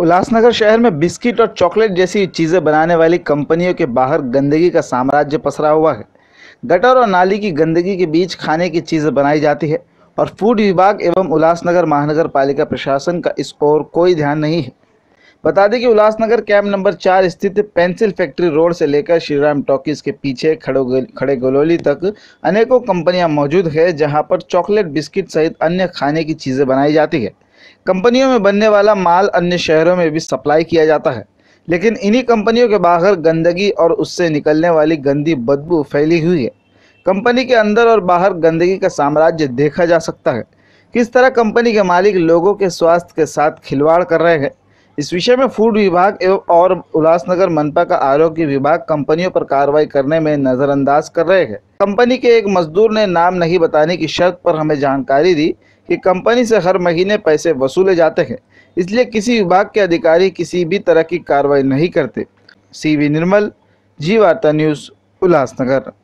उल्लासनगर शहर में बिस्किट और चॉकलेट जैसी चीज़ें बनाने वाली कंपनियों के बाहर गंदगी का साम्राज्य पसरा हुआ है गटर और नाली की गंदगी के बीच खाने की चीज़ें बनाई जाती है और फूड विभाग एवं उल्लासनगर महानगर पालिका प्रशासन का इस ओर कोई ध्यान नहीं है बता दें कि उल्लासनगर कैंप नंबर चार स्थित पेंसिल फैक्ट्री रोड से लेकर श्रीराम टॉकीज के पीछे खड़े गलोली तक अनेकों कंपनियां मौजूद है जहां पर चॉकलेट बिस्किट सहित अन्य खाने की चीज़ें बनाई जाती है कंपनियों में बनने वाला माल अन्य शहरों में भी सप्लाई किया जाता है लेकिन इन्हीं कंपनियों के बाहर गंदगी और उससे निकलने वाली गंदी बदबू फैली हुई है कंपनी के अंदर और बाहर गंदगी का साम्राज्य देखा जा सकता है किस तरह कंपनी के मालिक लोगों के स्वास्थ्य के साथ खिलवाड़ कर रहे हैं इस विषय में फूड विभाग एवं और उल्लासनगर मनपा का आरोग्य विभाग कंपनियों पर कार्रवाई करने में नजरअंदाज कर रहे हैं कंपनी के एक मजदूर ने नाम नहीं बताने की शर्त पर हमें जानकारी दी कि कंपनी से हर महीने पैसे वसूले जाते हैं इसलिए किसी विभाग के अधिकारी किसी भी तरह की कार्रवाई नहीं करते सी वी निर्मल जी वार्ता न्यूज़ उल्लासनगर